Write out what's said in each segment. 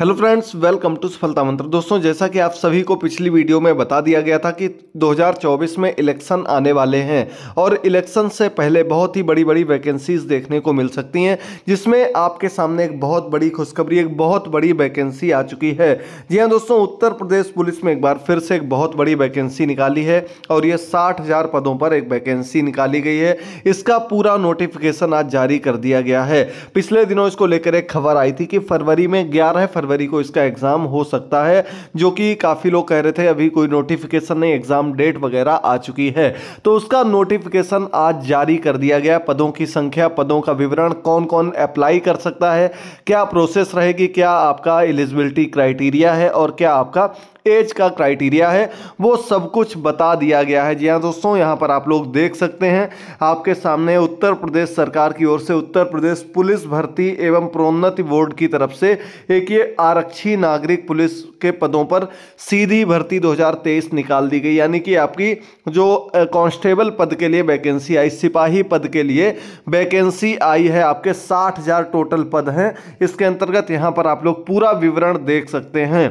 hello friends welcome to सफलता मंत्र दोस्तों जैसा कि आप सभी को पिछली वीडियो में बता दिया गया था कि 2024 में इलेक्शन आने वाले हैं और इलेक्शन से पहले बहुत ही बड़ी बड़ी वैकेंसीज देखने को मिल सकती हैं जिसमें आपके सामने एक बहुत बड़ी खुशखबरी एक बहुत बड़ी वैकेंसी आ चुकी है जी हाँ दोस्तों उत्तर प्रदेश पुलिस में एक बार फिर से एक बहुत बड़ी वैकेंसी निकाली है और ये साठ पदों पर एक वैकेंसी निकाली गई है इसका पूरा नोटिफिकेशन आज जारी कर दिया गया है पिछले दिनों इसको लेकर एक खबर आई थी कि फरवरी में ग्यारह फरवरी को इसका एग्ज़ाम हो सकता है जो कि काफ़ी लोग कह रहे थे अभी कोई नोटिफिकेशन नहीं एग्ज़ाम डेट वगैरह आ चुकी है तो उसका नोटिफिकेशन आज जारी कर दिया गया पदों की संख्या पदों का विवरण कौन कौन अप्लाई कर सकता है क्या प्रोसेस रहेगी क्या आपका एलिजिबिलिटी क्राइटेरिया है और क्या आपका एज का क्राइटेरिया है वो सब कुछ बता दिया गया है जी हाँ दोस्तों यहाँ पर आप लोग देख सकते हैं आपके सामने उत्तर प्रदेश सरकार की ओर से उत्तर प्रदेश पुलिस भर्ती एवं प्रोन्नति बोर्ड की तरफ से एक ये आरक्षी नागरिक पुलिस के पदों पर सीधी भर्ती 2023 निकाल दी गई यानी कि आपकी जो कांस्टेबल पद के लिए वैकेंसी आई सिपाही पद के लिए वैकेंसी आई है आपके साठ हज़ार टोटल पद हैं इसके अंतर्गत यहां पर आप लोग पूरा विवरण देख सकते हैं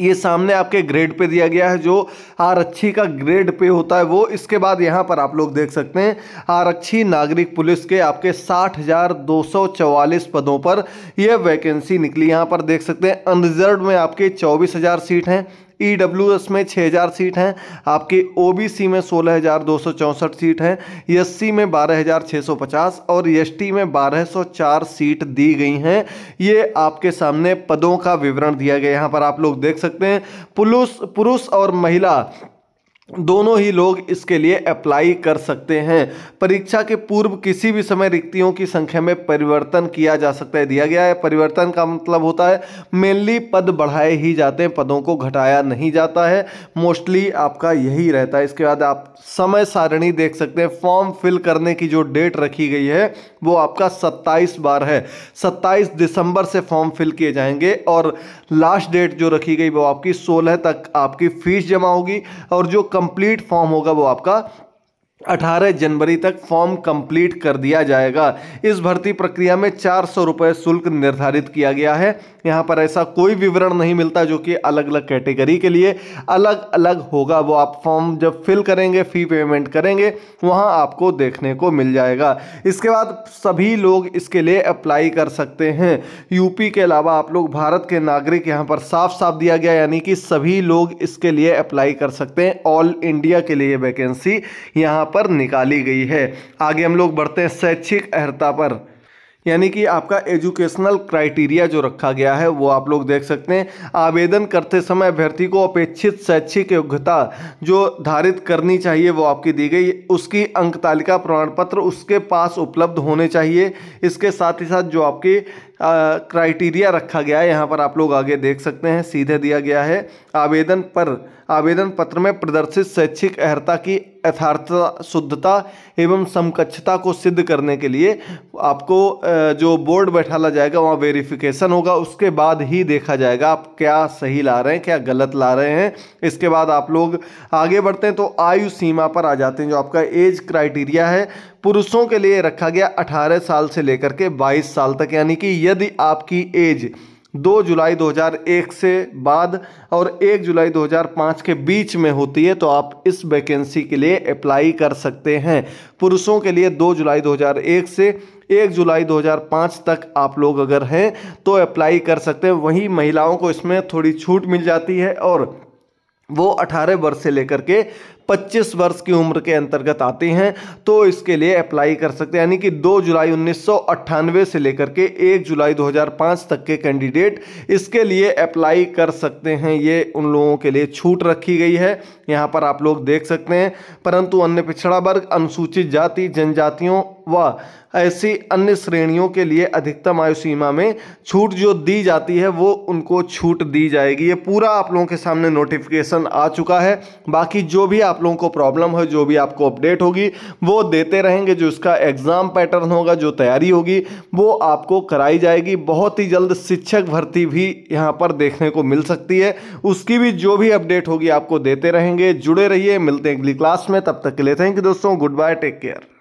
ये सामने आपके ग्रेड पे दिया गया है जो आरक्षी का ग्रेड पे होता है वो इसके बाद यहाँ पर आप लोग देख सकते हैं आरक्षी नागरिक पुलिस के आपके साठ हज़ार दो सौ चवालीस पदों पर यह वैकेंसी निकली यहाँ पर देख सकते हैं अनरिजर्व में आपके चौबीस हज़ार सीट हैं ई e में 6000 सीट हैं आपकी ओबीसी में सोलह सीट हैं एससी में 12650 और एसटी में 1204 सीट दी गई हैं ये आपके सामने पदों का विवरण दिया गया यहाँ पर आप लोग देख सकते हैं पुलुस पुरुष और महिला दोनों ही लोग इसके लिए अप्लाई कर सकते हैं परीक्षा के पूर्व किसी भी समय रिक्तियों की संख्या में परिवर्तन किया जा सकता है दिया गया है परिवर्तन का मतलब होता है मेनली पद बढ़ाए ही जाते हैं पदों को घटाया नहीं जाता है मोस्टली आपका यही रहता है इसके बाद आप समय सारणी देख सकते हैं फॉर्म फिल करने की जो डेट रखी गई है वो आपका सत्ताईस बार है सत्ताईस दिसंबर से फॉर्म फिल किए जाएंगे और लास्ट डेट जो रखी गई वो आपकी सोलह तक आपकी फीस जमा होगी और जो कंप्लीट फॉर्म होगा वो आपका 18 जनवरी तक फॉर्म कंप्लीट कर दिया जाएगा इस भर्ती प्रक्रिया में चार सौ रुपये शुल्क निर्धारित किया गया है यहाँ पर ऐसा कोई विवरण नहीं मिलता जो कि अलग अलग कैटेगरी के लिए अलग अलग होगा वो आप फॉर्म जब फिल करेंगे फ़ी पेमेंट करेंगे वहाँ आपको देखने को मिल जाएगा इसके बाद सभी लोग इसके लिए अप्लाई कर सकते हैं यूपी के अलावा आप लोग भारत के नागरिक यहाँ पर साफ साफ दिया गया यानी कि सभी लोग इसके लिए अप्लाई कर सकते हैं ऑल इंडिया के लिए वैकेंसी यहाँ पर निकाली गई है आगे हम लोग बढ़ते हैं शैक्षिक अर्हता पर यानी कि आपका एजुकेशनल क्राइटेरिया जो रखा गया है वो आप लोग देख सकते हैं आवेदन करते समय अभ्यर्थी को अपेक्षित शैक्षिक योग्यता जो धारित करनी चाहिए वो आपकी दी गई उसकी अंक तालिका प्रमाण पत्र उसके पास उपलब्ध होने चाहिए इसके साथ ही साथ जो आपकी क्राइटेरिया रखा गया है यहाँ पर आप लोग आगे देख सकते हैं सीधे दिया गया है आवेदन पर आवेदन पत्र में प्रदर्शित शैक्षिक अहर्ता की यथार्थता शुद्धता एवं समकक्षता को सिद्ध करने के लिए आपको जो बोर्ड बैठाला जाएगा वहाँ वेरिफिकेशन होगा उसके बाद ही देखा जाएगा आप क्या सही ला रहे हैं क्या गलत ला रहे हैं इसके बाद आप लोग आगे बढ़ते हैं तो आयु सीमा पर आ जाते हैं जो आपका एज क्राइटेरिया है पुरुषों के लिए रखा गया 18 साल से लेकर के 22 साल तक यानी कि यदि आपकी एज 2 जुलाई 2001 से बाद और 1 जुलाई 2005 के बीच में होती है तो आप इस वैकेंसी के लिए अप्लाई कर सकते हैं पुरुषों के लिए 2 जुलाई 2001 से एक जुलाई 2005 तक आप लोग अगर हैं तो अप्लाई कर सकते हैं वहीं महिलाओं को इसमें थोड़ी छूट मिल जाती है और वो 18 वर्ष से लेकर के 25 वर्ष की उम्र के अंतर्गत आते हैं तो इसके लिए अप्लाई कर सकते हैं यानी कि 2 जुलाई उन्नीस से लेकर के 1 जुलाई 2005 तक के कैंडिडेट इसके लिए अप्लाई कर सकते हैं ये उन लोगों के लिए छूट रखी गई है यहाँ पर आप लोग देख सकते हैं परंतु अन्य पिछड़ा वर्ग अनुसूचित जाति जनजातियों व ऐसी अन्य श्रेणियों के लिए अधिकतम आयु सीमा में छूट जो दी जाती है वो उनको छूट दी जाएगी ये पूरा आप लोगों के सामने नोटिफिकेशन आ चुका है बाकी जो भी आप आप लोगों को प्रॉब्लम हो जो भी आपको अपडेट होगी वो देते रहेंगे जो इसका एग्ज़ाम पैटर्न होगा जो तैयारी होगी वो आपको कराई जाएगी बहुत ही जल्द शिक्षक भर्ती भी यहाँ पर देखने को मिल सकती है उसकी भी जो भी अपडेट होगी आपको देते रहेंगे जुड़े रहिए मिलते हैं अगली क्लास में तब तक के लिए थैंक यू दोस्तों गुड बाय टेक केयर